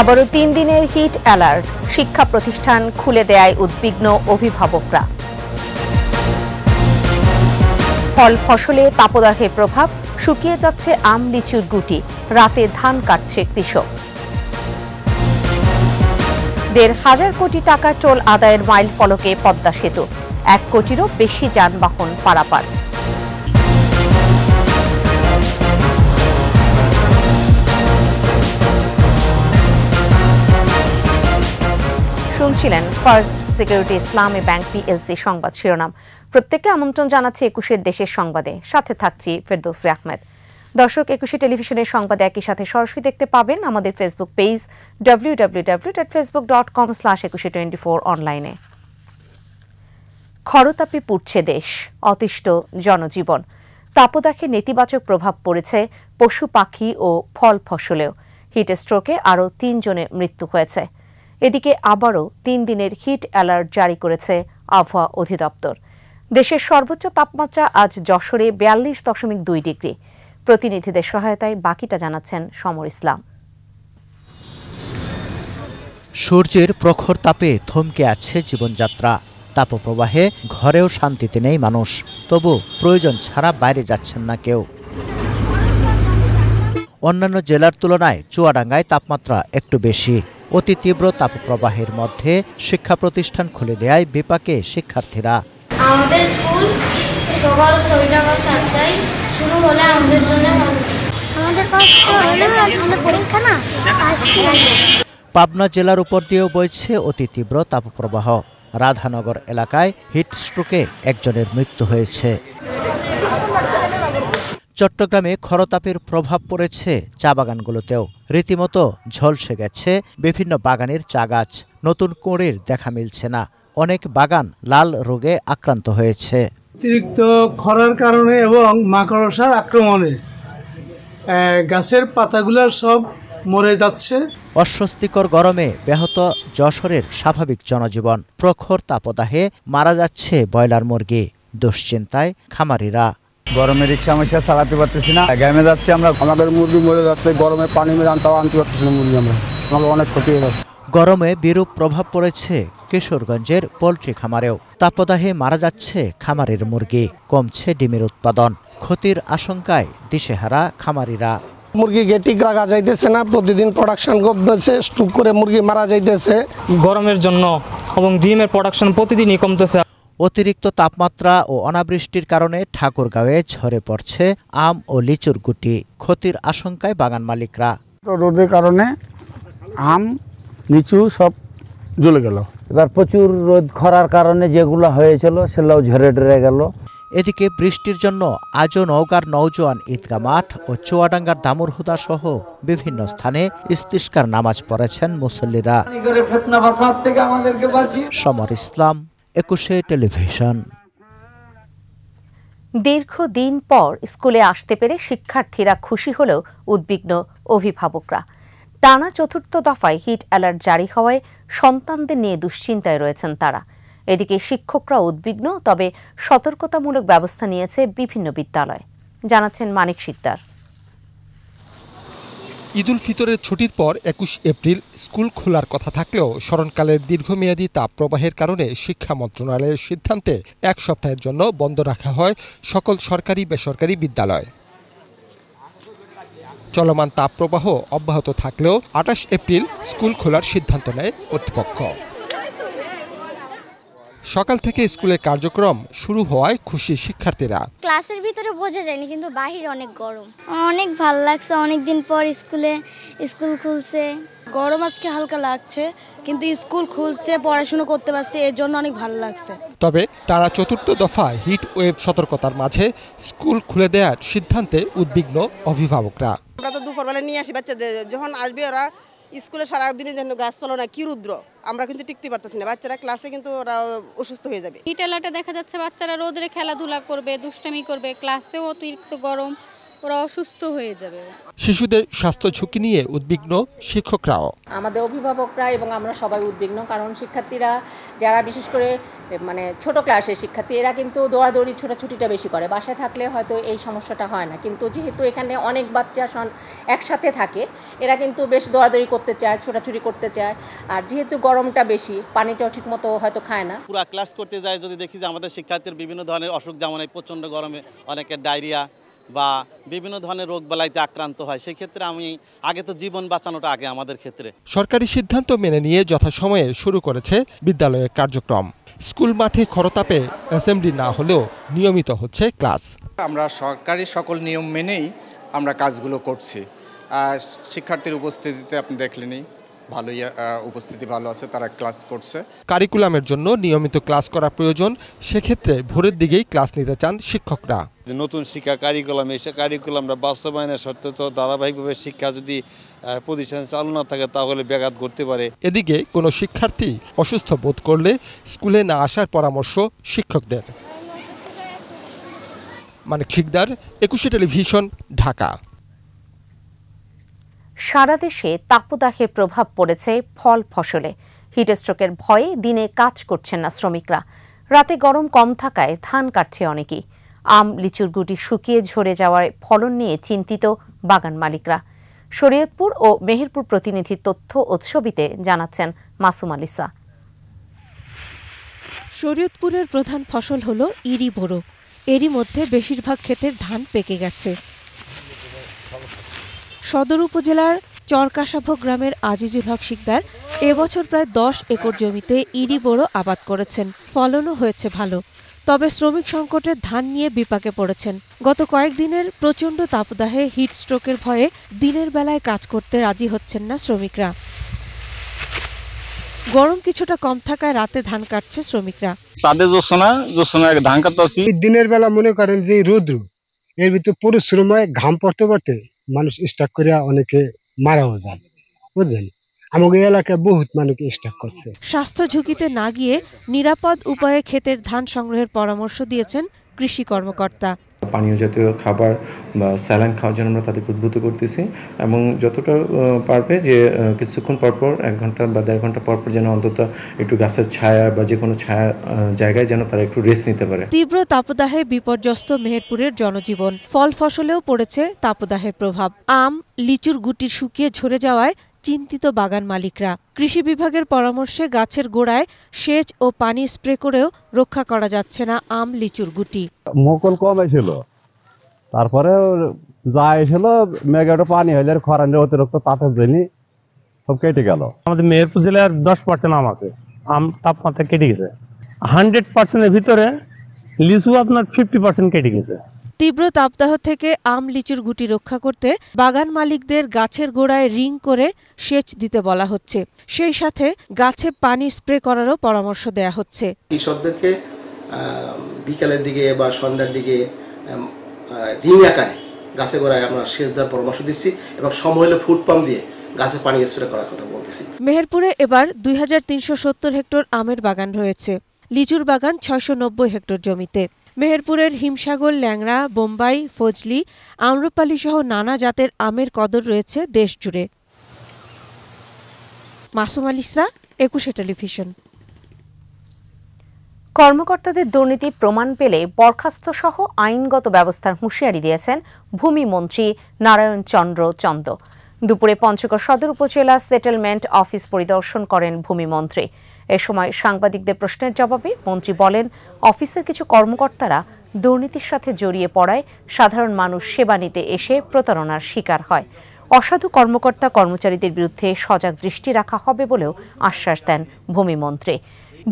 আবারও তিন দিনের হিট অ্যালার্ট শিক্ষা প্রতিষ্ঠান খুলে দেয় উদ্বিগ্ন অভিভাবকরা ফল ফসলে তাপদাহের প্রভাব শুকিয়ে যাচ্ছে আম লিচুর গুটি রাতে ধান কাটছে কৃষক দেড় হাজার কোটি টাকা টোল আদায়ের মাইল ফলকে পদ্মা সেতু এক কোটিরও বেশি যানবাহন পারাপাড় শুনছিলেন First Security Islami Bank PLC সংবাদ শিরোনাম প্রত্যেককে আমন্ত্রণ জানাচ্ছি একুশের দেশের সংবাদে সাথে থাকছি ফেরদৌসি আহমেদ দর্শক একুশে টেলিভিশনের সংবাদে একই সাথে সরাসরি দেখতে পাবেন আমাদের Facebook page W W W dot Facebook dot com slash Ekushey twenty four অনলাইনে খরতাপে পুড়ছে দেশ অতিষ্ঠ জনজীবন তাপদাখে নেতিবাচক প্রভাব পড়েছে পশু পাখি ও ফল ফসলেও হিটস্ট্রোকে আরও তিনজনের মৃত্যু হয়েছে এদিকে আবারও তিন দিনের হিট অ্যালার্ট জারি করেছে আবহাওয়া অধিদপ্তর দেশের সর্বোচ্চ তাপমাত্রা আজ যশোরে বিয়াল্লিশ দশমিক দুই ডিগ্রি প্রতিনিধিদের সহায়তায় বাকিটা জানাচ্ছেন সমর ইসলাম সূর্যের প্রখর তাপে থমকে আছে জীবনযাত্রা তাপপ্রবাহে ঘরেও শান্তিতে নেই মানুষ তবু প্রয়োজন ছাড়া বাইরে যাচ্ছেন না কেউ অন্যান্য জেলার তুলনায় চুয়াডাঙ্গায় তাপমাত্রা একটু বেশি অতি তীব্র তাপপ্রবাহের মধ্যে শিক্ষা প্রতিষ্ঠান খুলে দেয় বিপাকে শিক্ষার্থীরা আমাদের স্কুল সকাল ছয়টা বা সাতটায় শুরু হলে আমাদের জন্য আমাদের আসলে পরীক্ষা না পাবনা জেলার উপর দিয়েও বইছে অতি তীব্র তাপপ্রবাহ রাধানগর এলাকায় হিটস্ট্রোকে একজনের মৃত্যু হয়েছে চট্টগ্রামে খরতাপের প্রভাব পড়েছে চা বাগানগুলোতেও রীতিমতো ঝলসে গেছে বিভিন্ন বাগানের চা গাছ নতুন কোঁড়ের দেখা মিলছে না অনেক বাগান লাল রোগে আক্রান্ত হয়েছে অতিরিক্ত খরার কারণে এবং মাকড়সার আক্রমণে গাছের পাতাগুলো সব মরে যাচ্ছে অস্বস্তিকর গরমে ব্যাহত যশোরের স্বাভাবিক জনজীবন প্রখর তাপদাহে মারা যাচ্ছে ব্রয়লার মুরগি দুশ্চিন্তায় খামারিরা গরমে রিক্সা মিশা চালাতে পারতেছি না গ্রামে যাচ্ছি আমরা আমাদের মুরগি মরে যাচ্ছে গরমে পানি মেরে আনতে আনতে পারতেছি না মুরগি আমরা আমরা অনেক ক্ষতি হয়ে যাচ্ছে গরমে বিরূপ প্রভাব পড়েছে কিশোরগঞ্জের পোলট্রি খামারেও তাপদাহে মারা যাচ্ছে খামারের মুরগি কমছে ডিমের উৎপাদন ক্ষতির আশঙ্কায় দিশেহারা খামারিরা মুরগি গেটিক রাখা যাইতেছে না প্রতিদিন প্রোডাকশন কমতেছে স্টুক করে মুরগি মারা যাইতেছে গরমের জন্য এবং ডিমের প্রোডাকশন প্রতিদিনই কমতেছে অতিরিক্ত তাপমাত্রা ও অনাবৃষ্টির কারণে ঠাকুরগাঁওয়ে ঝরে পড়ছে আম ও লিচুর গুটি ক্ষতির আশঙ্কায় বাগান মালিকরা রোদের কারণে আম লিচু সব জ্বলে গেল এবার প্রচুর রোদ খরার কারণে যেগুলো হয়েছিল সেগুলোও ঝরে ডরে গেল এদিকে বৃষ্টির জন্য আজও নৌকার নৌজোয়ান ঈদগা মাঠ ও চুয়াডাঙ্গার দামুর হুদা সহ বিভিন্ন স্থানে ইস্তিস্কার নামাজ পড়েছেন মুসল্লিরা সমর ইসলাম একুশে টেলিভিশন দীর্ঘদিন পর স্কুলে আসতে পেরে শিক্ষার্থীরা খুশি হলেও উদ্বিগ্ন অভিভাবকরা টানা চতুর্থ দফায় হিট অ্যালার্ট জারি হওয়ায় সন্তানদের নিয়ে দুশ্চিন্তায় রয়েছেন তারা এদিকে শিক্ষকরা উদ্বিগ্ন তবে সতর্কতামূলক ব্যবস্থা নিয়েছে বিভিন্ন বিদ্যালয় জানাচ্ছেন মানিক সিদ্দার ঈদুল ফিতরের ছুটির পর একুশ এপ্রিল স্কুল খোলার কথা থাকলেও স্মরণকালের দীর্ঘমেয়াদী তাপ প্রবাহের কারণে শিক্ষা মন্ত্রণালয়ের সিদ্ধান্তে এক সপ্তাহের জন্য বন্ধ রাখা হয় সকল সরকারি বেসরকারি বিদ্যালয় চলমান তাপপ্রবাহ অব্যাহত থাকলেও আঠাশ এপ্রিল স্কুল খোলার সিদ্ধান্ত নেয় কর্তৃপক্ষ সকাল থেকে স্কুলের কার্যক্রম শুরু হওয়ায় খুশি শিক্ষার্থীরা ক্লাসের ভিতরে বোঝা যায়নি কিন্তু বাহির অনেক গরম অনেক ভাল লাগছে অনেক দিন পর স্কুলে স্কুল খুলছে গরম আজকে হালকা লাগছে কিন্তু স্কুল খুলছে পড়াশুনো করতে পারছে এর জন্য অনেক ভালো লাগছে তবে তারা চতুর্থ দফা হিট ওয়েব সতর্কতার মাঝে স্কুল খুলে দেওয়ার সিদ্ধান্তে উদ্বিগ্ন অভিভাবকরা আমরা তো দুপুরবেলা নিয়ে আসি বাচ্চাদের যখন আসবে ওরা স্কুলে সারাদিনের যেন গাছপালা না কি রুদ্র আমরা কিন্তু টিকতে পারতেছি না বাচ্চারা ক্লাসে কিন্তু ওরা অসুস্থ হয়ে যাবে হিট দেখা যাচ্ছে বাচ্চারা রোদরে খেলাধুলা করবে দুষ্টামি করবে ক্লাসেও অতিরিক্ত গরম ওরা অসুস্থ হয়ে যাবে শিশুদের স্বাস্থ্য ঝুঁকি নিয়ে উদ্বিগ্ন শিক্ষকরাও আমাদের অভিভাবকরা এবং আমরা সবাই উদ্বিগ্ন কারণ শিক্ষার্থীরা যারা বিশেষ করে মানে ছোট ক্লাসের শিক্ষার্থী এরা কিন্তু দৌড়াদৌড়ি ছোটাছুটিটা বেশি করে বাসায় থাকলে হয়তো এই সমস্যাটা হয় না কিন্তু যেহেতু এখানে অনেক বাচ্চা একসাথে থাকে এরা কিন্তু বেশ দৌড়াদৌড়ি করতে চায় ছোটাছুটি করতে চায় আর যেহেতু গরমটা বেশি পানিটাও ঠিকমতো হয়তো খায় না পুরা ক্লাস করতে যায় যদি দেখি যে আমাদের শিক্ষার্থীর বিভিন্ন ধরনের অসুখ যেমন এই প্রচণ্ড গরমে অনেকের ডায়রিয়া বা বিভিন্ন ধরনের রোগ বালাইতে আক্রান্ত হয় সেক্ষেত্রে আমি আগে তো জীবন বাঁচানোটা আগে আমাদের ক্ষেত্রে সরকারি সিদ্ধান্ত মেনে নিয়ে যথাসময়ে শুরু করেছে বিদ্যালয়ের কার্যক্রম স্কুল মাঠে খরতাপে অ্যাসেম্বলি না হলেও নিয়মিত হচ্ছে ক্লাস আমরা সরকারি সকল নিয়ম মেনেই আমরা কাজগুলো করছি শিক্ষার্থীর উপস্থিতিতে আপনি দেখলেনই ভালোই উপস্থিতি ভালো আছে তারা ক্লাস করছে কারিকুলামের জন্য নিয়মিত ক্লাস করা প্রয়োজন সেক্ষেত্রে ভোরের দিকেই ক্লাস নিতে চান শিক্ষকরা নতুন শিক্ষা কারিকুলাম এসে কারিকুলামরা বাস্তবায়নের সত্ত্বে তো ধারাবাহিকভাবে শিক্ষা যদি প্রতিষ্ঠান চালু না থাকে তাহলে ব্যাঘাত করতে পারে এদিকে কোনো শিক্ষার্থী অসুস্থ বোধ করলে স্কুলে না আসার পরামর্শ শিক্ষকদের মানে ঠিকদার একুশে টেলিভিশন ঢাকা সারা দেশে তাপদাহের প্রভাব পড়েছে ফল ফসলে হিটস্ট্রোকের ভয়ে দিনে কাজ করছেন না শ্রমিকরা রাতে গরম কম থাকায় ধান কাটছে অনেকেই আম লিচুর গুটি শুকিয়ে ঝরে যাওয়ার ফলন নিয়ে চিন্তিত বাগান মালিকরা শরীয়তপুর ও মেহেরপুর প্রতিনিধির তথ্য ও ছবিতে জানাচ্ছেন মাসুম আলিসা শরীয়তপুরের প্রধান ফসল হল ইরি বোরো এরই মধ্যে বেশিরভাগ ক্ষেতের ধান পেকে গেছে সদর উপজেলার চরকাশাভ গ্রামের আজিজুল হক শিকদার এবছর প্রায় দশ একর জমিতে ইরি বড় আবাদ করেছেন ফলনও হয়েছে ভালো তবে শ্রমিক সংকটে ধান নিয়ে বিপাকে পড়েছেন গত কয়েকদিনের প্রচণ্ড তাপদাহে হিটস্ট্রোকের ভয়ে দিনের বেলায় কাজ করতে রাজি হচ্ছেন না শ্রমিকরা গরম কিছুটা কম থাকায় রাতে ধান কাটছে শ্রমিকরা সাদে জোসনা জোসনা ধান কাটতে দিনের বেলা মনে করেন যে রোদ্র এর ভিতরে পুরো শ্রমিক ঘাম পড়তে পড়তে মানুষ স্টাক করিয়া অনেকে মারাও যায় বুঝলেন আমাকে এলাকায় বহুত মানুষ স্টক করছে স্বাস্থ্য ঝুঁকিতে না গিয়ে নিরাপদ উপায়ে ক্ষেতের ধান সংগ্রহের পরামর্শ দিয়েছেন কৃষি কর্মকর্তা পানীয় জাতীয় খাবার বা স্যালাইন খাওয়ার জন্য আমরা তাদেরকে উদ্বুদ্ধ করতেছি এবং যতটা পারবে যে কিছুক্ষণ পরপর এক ঘন্টা বা দেড় ঘন্টা পরপর যেন অন্তত একটু গাছের ছায়া বা যে কোনো ছায়া জায়গায় যেন তারা একটু রেস্ট নিতে পারে তীব্র তাপদাহে বিপর্যস্ত মেহেরপুরের জনজীবন ফল ফসলেও পড়েছে তাপদাহের প্রভাব আম লিচুর গুটি শুকিয়ে ঝরে যাওয়ায় চিন্তিত বাগান মালিকরা কৃষি বিভাগের পরামর্শে গাছের গোড়ায় সেচ ও পানি স্প্রে করেও রক্ষা করা যাচ্ছে না আম লিচুর গুটি মোকল কম ছিল তারপরে যা এসেছিল মেঘাটো পানি হইলে খরা অতিরিক্ত তাতে জন্য সব কেটে গেল আমাদের মেহেরপুর জেলার দশ পার্সেন্ট আম আছে আম তাপমাত্রা কেটে গেছে হান্ড্রেড পার্সেন্টের ভিতরে লিচু আপনার ফিফটি পার্সেন্ট কেটে গেছে তীব্র তাপদাহ থেকে আম লিচুর গুটি রক্ষা করতে বাগান মালিকদের গাছের গোড়ায় রিং করে সেচ দিতে বলা হচ্ছে সেই সাথে গাছে পানি স্প্রে করারও পরামর্শ দেয়া হচ্ছে কৃষকদেরকে বিকালের দিকে বা সন্ধ্যার দিকে রিং আকারে গাছে গোড়ায় আমরা সেচ দেওয়ার পরামর্শ দিচ্ছি এবং সময় হলে ফুট পাম্প দিয়ে গাছে পানি স্প্রে করার কথা বলতেছি মেহেরপুরে এবার দুই হেক্টর আমের বাগান রয়েছে লিচুর বাগান ছয়শো হেক্টর জমিতে মেহেরপুরের হিমসাগর ল্যাংড়া বোম্বাই ফজলি আম্রপালি সহ নানা জাতের আমের কদর রয়েছে দেশ জুড়ে মাসুম আলিসা একুশে টেলিভিশন কর্মকর্তাদের দুর্নীতি প্রমাণ পেলে বরখাস্ত সহ আইনগত ব্যবস্থার হুঁশিয়ারি দিয়েছেন ভূমি মন্ত্রী নারায়ণ চন্দ্র চন্দ দুপুরে পঞ্চগড় সদর উপজেলা সেটেলমেন্ট অফিস পরিদর্শন করেন ভূমিমন্ত্রী এ সময় সাংবাদিকদের প্রশ্নের জবাবে মন্ত্রী বলেন অফিসের কিছু কর্মকর্তারা দুর্নীতির সাথে জড়িয়ে পড়ায় সাধারণ মানুষ সেবা নিতে এসে প্রতারণার শিকার হয় অসাধু কর্মকর্তা কর্মচারীদের বিরুদ্ধে সজাগ দৃষ্টি রাখা হবে বলেও আশ্বাস দেন ভূমিমন্ত্রী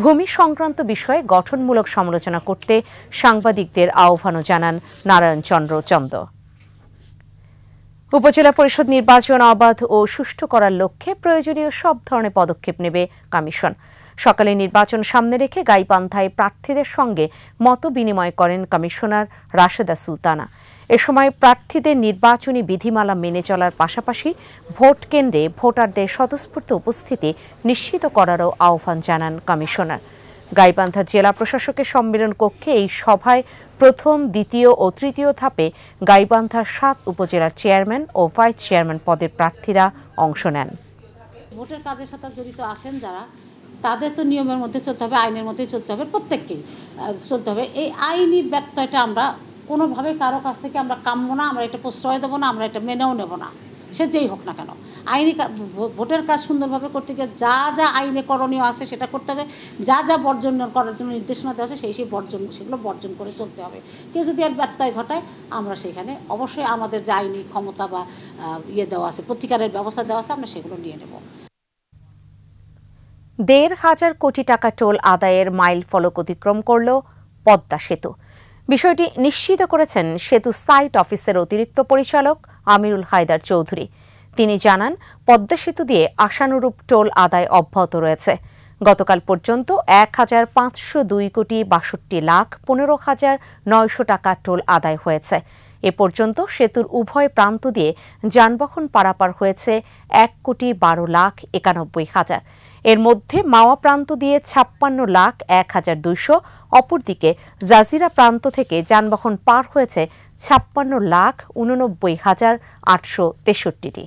ভূমি সংক্রান্ত বিষয়ে গঠনমূলক সমালোচনা করতে সাংবাদিকদের আহ্বানও জানান নারায়ণ চন্দ্র চন্দ উপজেলা পরিষদ নির্বাচন অবাধ ও সুষ্ঠু করার লক্ষ্যে প্রয়োজনীয় সব ধরনের পদক্ষেপ নেবে কমিশন সকালে নির্বাচন সামনে রেখে গাইপান্থায় প্রার্থীদের সঙ্গে মত বিনিময় করেন কমিশনার রাশেদা সুলতানা এ সময় প্রার্থীদের নির্বাচনী বিধিমালা মেনে চলার পাশাপাশি ভোট কেন্দ্রে ভোটারদের স্বতঃস্ফূর্ত উপস্থিতি নিশ্চিত করারও আহ্বান জানান কমিশনার গাইবান্ধা জেলা প্রশাসকের সম্মেলন কক্ষে এই সভায় প্রথম দ্বিতীয় ও তৃতীয় ধাপে গাইবান্ধার সাত উপজেলার চেয়ারম্যান ও ভাইস চেয়ারম্যান পদের প্রার্থীরা অংশ নেন ভোটের কাজের সাথে জড়িত আছেন যারা তাদের তো নিয়মের মধ্যে চলতে হবে আইনের মধ্যে চলতে হবে প্রত্যেককেই চলতে হবে এই আইনি ব্যত্যয়টা আমরা কোনোভাবে কারো কাছ থেকে আমরা কামবো না আমরা এটা প্রশ্রয় দেবো না আমরা এটা মেনেও নেব না সে যেই হোক না কেন আইনি ভোটের কাজ সুন্দরভাবে করতে গিয়ে যা যা আইনে করণীয় আছে সেটা করতে হবে যা যা বর্জন করার জন্য নির্দেশনা দেওয়া আছে সেই সেই বর্জন সেগুলো বর্জন করে চলতে হবে কেউ যদি আর ব্যত্যয় ঘটায় আমরা সেখানে অবশ্যই আমাদের যে আইনি ক্ষমতা বা ইয়ে দেওয়া আছে প্রতিকারের ব্যবস্থা দেওয়া আছে আমরা সেগুলো নিয়ে নেব দেড় হাজার কোটি টাকা টোল আদায়ের মাইল ফলক অতিক্রম করল পদ্মা সেতু বিষয়টি নিশ্চিত করেছেন সেতু সাইট অফিসের অতিরিক্ত পরিচালক আমিরুল হায়দার চৌধুরী তিনি জানান পদ্মা সেতু দিয়ে আশানুরূপ টোল আদায় অব্যাহত রয়েছে গতকাল পর্যন্ত এক হাজার পাঁচশো দুই কোটি বাষট্টি লাখ পনেরো হাজার নয়শো টাকা টোল আদায় হয়েছে এ পর্যন্ত সেতুর উভয় প্রান্ত দিয়ে যানবাহন পারাপার হয়েছে এক কোটি বারো লাখ একানব্বই হাজার এর মধ্যে মাওয়া প্রান্ত দিয়ে ছাপ্পান্ন লাখ এক হাজার দুইশো অপরদিকে জাজিরা প্রান্ত থেকে যানবাহন পার হয়েছে ছাপ্পান্ন লাখ উননব্বই হাজার আটশো তেষট্টিটি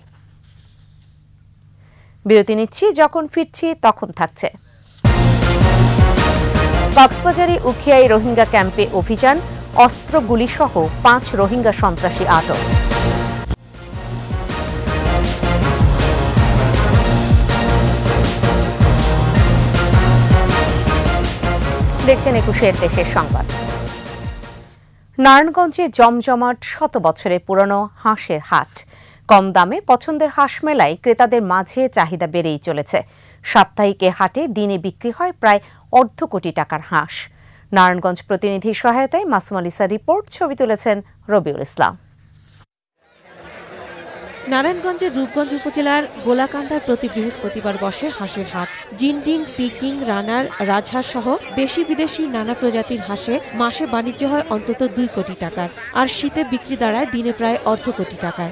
বিরতি নিচ্ছি যখন ফিরছি তখন থাকছে কক্সবাজারে উখিয়ায় রোহিঙ্গা ক্যাম্পে অভিযান অস্ত্র গুলিসহ পাঁচ রোহিঙ্গা সন্ত্রাসী আটক দেখছেন একুশের দেশের সংবাদ নারায়ণগঞ্জে জমজমাট শত বছরের পুরনো হাঁসের হাট কম দামে পছন্দের হাঁস মেলায় ক্রেতাদের মাঝে চাহিদা বেড়েই চলেছে সাপ্তাহিকে হাটে দিনে বিক্রি হয় প্রায় অর্ধ কোটি টাকার হাঁস নারায়ণগঞ্জ প্রতিনিধির সহায়তায় মাসুম আলিসা রিপোর্ট ছবি তুলেছেন রবিউল ইসলাম নারায়ণগঞ্জের রূপগঞ্জ উপজেলার গোলাকান্দার প্রতি বৃহস্পতিবার বসে হাঁসের হাট জিনডিং পিকিং রানার রাজহাঁস সহ দেশি বিদেশি নানা প্রজাতির হাঁসে মাসে বাণিজ্য হয় অন্তত দুই কোটি টাকার আর শীতে বিক্রি দাঁড়ায় দিনে প্রায় অর্ধ কোটি টাকার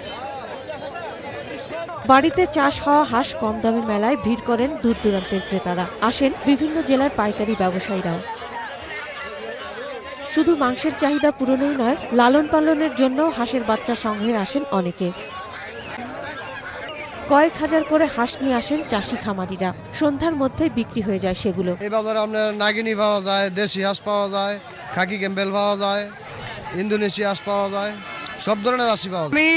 বাড়িতে চাষ হওয়া হাঁস কম দামে মেলায় ভিড় করেন দূর দূরান্তের ক্রেতারা আসেন বিভিন্ন জেলার পাইকারি ব্যবসায়ীরাও শুধু মাংসের চাহিদা পূরণেই নয় লালন পালনের জন্য হাঁসের বাচ্চা সংগ্রহে আসেন অনেকে কয়েক হাজার করে হাঁস নিয়ে আসেন চাষি খামারিরা সন্ধ্যার মধ্যে বিক্রি হয়ে যায় সেগুলো এই বাজারে আপনার নাগিনী পাওয়া যায় দেশি হাঁস পাওয়া যায় খাকি ক্যাম্বেল পাওয়া যায় ইন্দোনেশিয়া হাঁস পাওয়া যায় সব ধরনের হাঁস পাওয়া আমি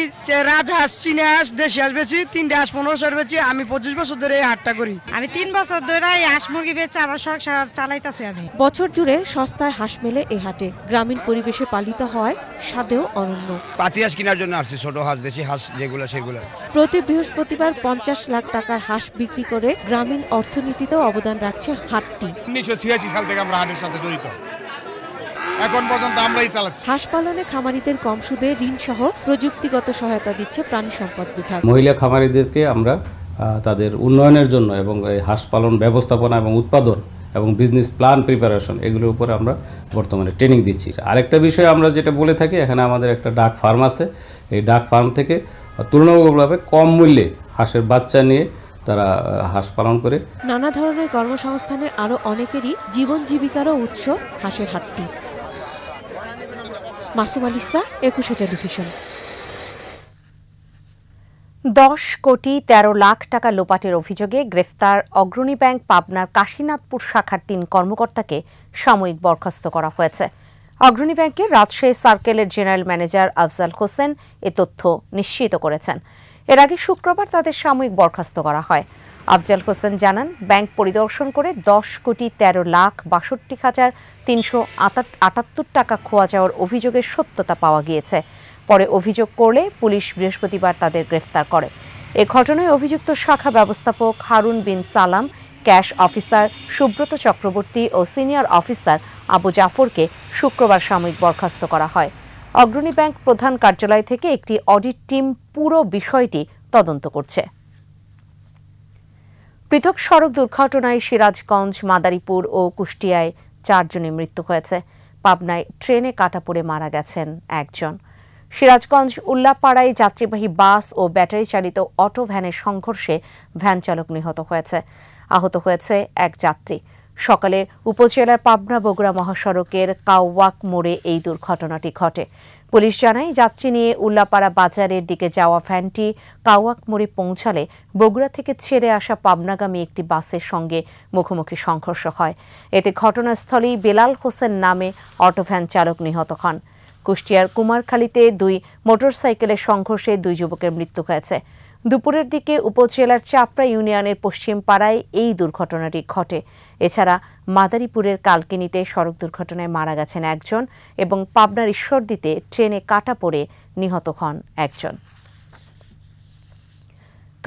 রাজ হাঁস চিনে হাঁস দেশি হাঁস বেছি তিনটে হাঁস পনেরোশো বেছি আমি পঁচিশ বছর ধরে এই হাটটা করি আমি তিন বছর ধরে এই হাঁস মুরগি বেচে আমার সংসার চালাইতেছে আমি বছর জুড়ে সস্তায় হাঁস মেলে এ হাটে গ্রামীণ পরিবেশে পালিত হয় সাদেও অনন্য পাতি হাঁস কেনার জন্য আসছে ছোট হাঁস দেশি হাঁস যেগুলো সেগুলো প্রতি বৃহস্পতিবার পঞ্চাশ লাখ টাকার হাঁস বিক্রি করে গ্রামীণ অর্থনীতিতেও অবদান রাখছে হাটটি উনিশশো ছিয়াশি সাল থেকে আমরা হাটের সাথে জড়িত এখন পর্যন্ত আমরাই চালাচ্ছি হাঁস পালনে খামারিদের কম সুদে ঋণ সহ প্রযুক্তিগত সহায়তা দিচ্ছে প্রাণী সম্পদ বিভাগ মহিলা খামারিদেরকে আমরা তাদের উন্নয়নের জন্য এবং এই হাঁস পালন ব্যবস্থাপনা এবং উৎপাদন এবং বিজনেস প্ল্যান প্রিপারেশন এগুলোর উপর আমরা বর্তমানে ট্রেনিং দিচ্ছি আরেকটা বিষয় আমরা যেটা বলে থাকি এখানে আমাদের একটা ডাক ফার্ম আছে এই ডাক ফার্ম থেকে তুলনামূলকভাবে কম মূল্যে হাঁসের বাচ্চা নিয়ে তারা হাঁস পালন করে নানা ধরনের কর্মসংস্থানে আরও অনেকেরই জীবন জীবিকারও উৎস হাঁসের হাটটি মাসুম আলিসা একুশে টেলিভিশন দশ কোটি ১৩ লাখ টাকা লোপাটের অভিযোগে গ্রেফতার অগ্রণী ব্যাংক পাবনার কাশীনাথপুর শাখার তিন কর্মকর্তাকে সাময়িক বরখাস্ত করা হয়েছে অগ্রণী ব্যাংকের রাজশাহী সার্কেলের জেনারেল ম্যানেজার আফজাল হোসেন এ তথ্য নিশ্চিত করেছেন এর আগে শুক্রবার তাদের সাময়িক বরখাস্ত করা হয় আফজাল হোসেন জানান ব্যাংক পরিদর্শন করে দশ কোটি ১৩ লাখ বাষট্টি হাজার তিনশো আটাত্তর টাকা খোয়া যাওয়ার অভিযোগের সত্যতা পাওয়া গিয়েছে পরে অভিযোগ করলে পুলিশ বৃহস্পতিবার তাদের গ্রেফতার করে এ ঘটনায় অভিযুক্ত শাখা ব্যবস্থাপক হারুন বিন সালাম ক্যাশ অফিসার সুব্রত চক্রবর্তী ও সিনিয়র অফিসার আবু জাফরকে শুক্রবার সাময়িক বরখাস্ত করা হয় অগ্রণী ব্যাংক প্রধান কার্যালয় থেকে একটি অডিট টিম পুরো বিষয়টি তদন্ত করছে পৃথক সড়ক দুর্ঘটনায় সিরাজগঞ্জ মাদারীপুর ও কুষ্টিয়ায় চারজনের মৃত্যু হয়েছে পাবনায় ট্রেনে কাটা পড়ে মারা গেছেন একজন সিরাজগঞ্জ উল্লাপাড়ায় যাত্রীবাহী বাস ও ব্যাটারি চালিত অটো ভ্যানের সংঘর্ষে ভ্যান চালক নিহত হয়েছে আহত হয়েছে এক যাত্রী সকালে উপজেলার পাবনা বগুড়া মহাসড়কের কাওয়াক মোড়ে এই দুর্ঘটনাটি ঘটে পুলিশ জানায় যাত্রী নিয়ে উল্লাপাড়া বাজারের দিকে যাওয়া ভ্যানটি কাওয়াক মোড়ে পৌঁছালে বগুড়া থেকে ছেড়ে আসা পাবনাগামী একটি বাসের সঙ্গে মুখোমুখি সংঘর্ষ হয় এতে ঘটনাস্থলেই বেলাল হোসেন নামে অটোভ্যান চালক নিহত হন কুষ্টিয়ার কুমারখালীতে দুই মোটরসাইকেলের সংঘর্ষে দুই যুবকের মৃত্যু হয়েছে দুপুরের দিকে উপজেলার চাপড়া ইউনিয়নের পশ্চিম পাড়ায় এই দুর্ঘটনাটি ঘটে এছাড়া মাদারীপুরের কালকিনিতে সড়ক দুর্ঘটনায় মারা গেছেন একজন এবং পাবনার ঈশ্বরদীতে ট্রেনে কাটা পড়ে নিহত হন একজন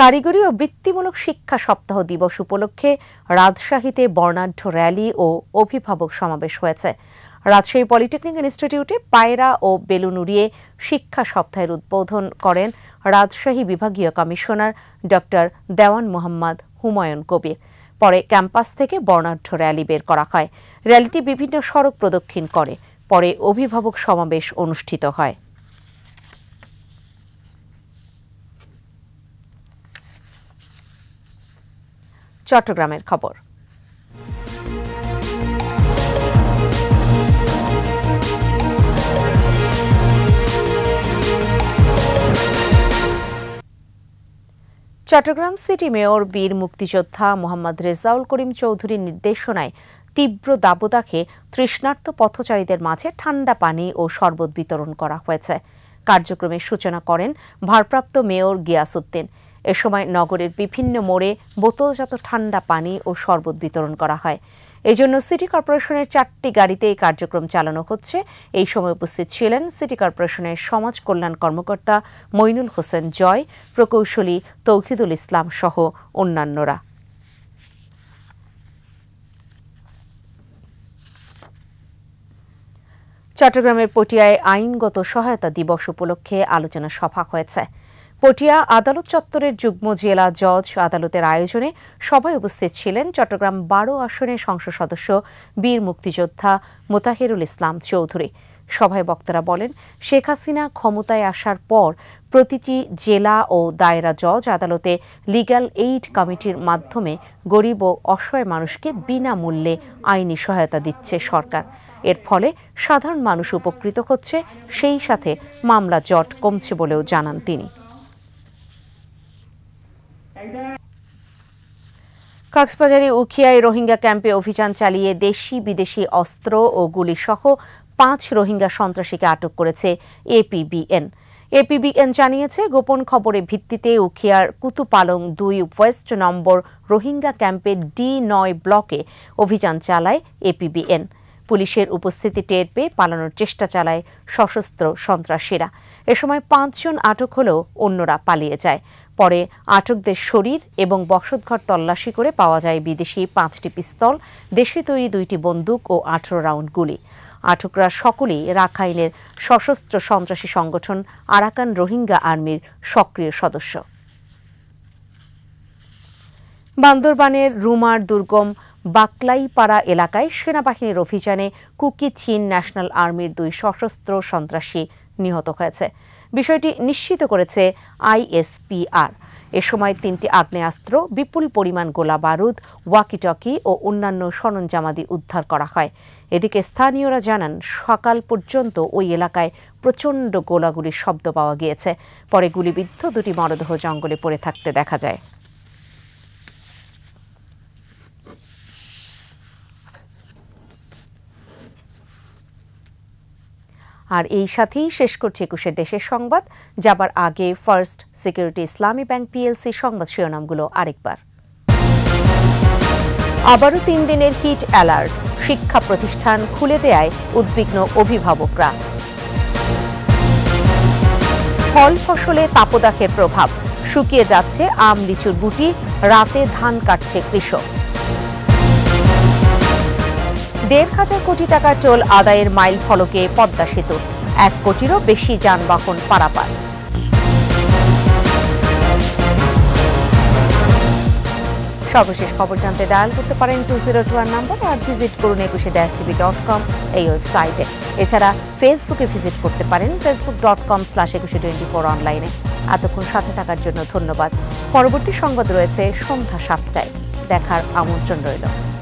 কারিগরি ও বৃত্তিমূলক শিক্ষা সপ্তাহ দিবস উপলক্ষে রাজশাহীতে বর্ণাঢ্য র্যালি ও অভিভাবক সমাবেশ হয়েছে রাজশাহী পলিটেকনিক ইনস্টিটিউটে পায়রা ও বেলুন উড়িয়ে শিক্ষা সপ্তাহের উদ্বোধন করেন রাজশাহী বিভাগীয় কমিশনার ডক্টর দেওয়ান মোহাম্মদ হুমায়ুন কবির পরে ক্যাম্পাস থেকে বর্ণাঢ্য র্যালি বের করা হয় র্যালিটি বিভিন্ন সড়ক প্রদক্ষিণ করে পরে অভিভাবক সমাবেশ অনুষ্ঠিত হয় চট্টগ্রামের খবর চট্টগ্রাম সিটি মেয়র বীর মুক্তিযোদ্ধা মোহাম্মদ রেজাউল করিম চৌধুরীর নির্দেশনায় তীব্র দাবদাখে তৃষ্ণার্থ পথচারীদের মাঝে ঠান্ডা পানি ও শরবত বিতরণ করা হয়েছে কার্যক্রমের সূচনা করেন ভারপ্রাপ্ত মেয়র গিয়াসুদ্দিন এ সময় নগরের বিভিন্ন মোড়ে বোতলজাত ঠান্ডা পানি ও শরবত বিতরণ করা হয় এজন্য সিটি কর্পোরেশনের চারটি গাড়িতে এই কার্যক্রম চালানো হচ্ছে এই সময় উপস্থিত ছিলেন সিটি কর্পোরেশনের সমাজ কল্যাণ কর্মকর্তা মইনুল হোসেন জয় প্রকৌশলী তৌহিদুল ইসলাম সহ অন্যান্যরা চট্টগ্রামের পটিয়ায় আইনগত সহায়তা দিবস উপলক্ষে আলোচনা সভা হয়েছে পটিয়া আদালত চত্বরের যুগ্ম জেলা জজ আদালতের আয়োজনে সভায় উপস্থিত ছিলেন চট্টগ্রাম বারো আসনের সংসদ সদস্য বীর মুক্তিযোদ্ধা মোতাহিরুল ইসলাম চৌধুরী সভায় বক্তারা বলেন শেখ হাসিনা ক্ষমতায় আসার পর প্রতিটি জেলা ও দায়রা জজ আদালতে লিগ্যাল এইড কমিটির মাধ্যমে গরিব ও অসহায় মানুষকে বিনামূল্যে আইনি সহায়তা দিচ্ছে সরকার এর ফলে সাধারণ মানুষ উপকৃত হচ্ছে সেই সাথে মামলা জট কমছে বলেও জানান তিনি কক্সবাজারে উখিয়ায় রোহিঙ্গা ক্যাম্পে অভিযান চালিয়ে দেশি বিদেশি অস্ত্র ও গুলিসহ পাঁচ রোহিঙ্গা সন্ত্রাসীকে আটক করেছে এপিবিএন এপিবিএন জানিয়েছে গোপন খবরের ভিত্তিতে উখিয়ার কুতুপালং দুই ওয়েস্ট নম্বর রোহিঙ্গা ক্যাম্পে ডি নয় ব্লকে অভিযান চালায় এপিবিএন পুলিশের উপস্থিতি টের পেয়ে পালানোর চেষ্টা চালায় সশস্ত্র সন্ত্রাসীরা এ সময় পাঁচজন আটক হলেও অন্যরা পালিয়ে যায় পরে আটকদের শরীর এবং বসতঘর তল্লাশি করে পাওয়া যায় বিদেশি পাঁচটি পিস্তল দেশে তৈরি দুইটি বন্দুক ও আঠারো রাউন্ড গুলি আটকরা সকলেই রাখাইনের সশস্ত্র সন্ত্রাসী সংগঠন আরাকান রোহিঙ্গা আর্মির সক্রিয় সদস্য বান্দরবানের রুমার দুর্গম বাকলাইপাড়া এলাকায় সেনাবাহিনীর অভিযানে কুকি চীন ন্যাশনাল আর্মির দুই সশস্ত্র সন্ত্রাসী নিহত হয়েছে বিষয়টি নিশ্চিত করেছে আইএসপিআর এ সময় তিনটি আগ্নেয়াস্ত্র বিপুল পরিমাণ গোলা বারুদ ওয়াকিটকি ও অন্যান্য সরঞ্জামাদি উদ্ধার করা হয় এদিকে স্থানীয়রা জানান সকাল পর্যন্ত ওই এলাকায় প্রচণ্ড গোলাগুলির শব্দ পাওয়া গিয়েছে পরে গুলিবিদ্ধ দুটি মরদেহ জঙ্গলে পড়ে থাকতে দেখা যায় আর এই সাথেই শেষ করছে একুশের দেশের সংবাদ যাবার আগে First Security Islami Bank PLC সংবাদ শিরোনামগুলো আরেকবার আবারও তিন দিনের হিট অ্যালার্ট শিক্ষা প্রতিষ্ঠান খুলে দেয় উদ্বিগ্ন অভিভাবকরা ফল ফসলে তাপদাহের প্রভাব শুকিয়ে যাচ্ছে আম লিচুর গুটি রাতে ধান কাটছে কৃষক দেড় হাজার কোটি টাকা টোল আদায়ের মাইল ফলকে পদ্মা সেতুর এক কোটিরও বেশি যানবাহন পারাপার সর্বশেষ খবর জানতে ডায়াল করতে পারেন two zero two one number আর ভিজিট করুন Ekushey dash TV dot com এই ওয়েবসাইটে এছাড়া ফেসবুকে ভিজিট করতে পারেন Facebook dot com slash Ekushey twenty four অনলাইনে এতক্ষণ সাথে থাকার জন্য ধন্যবাদ পরবর্তী সংবাদ রয়েছে সন্ধ্যা সাতটায় দেখার আমন্ত্রণ রইল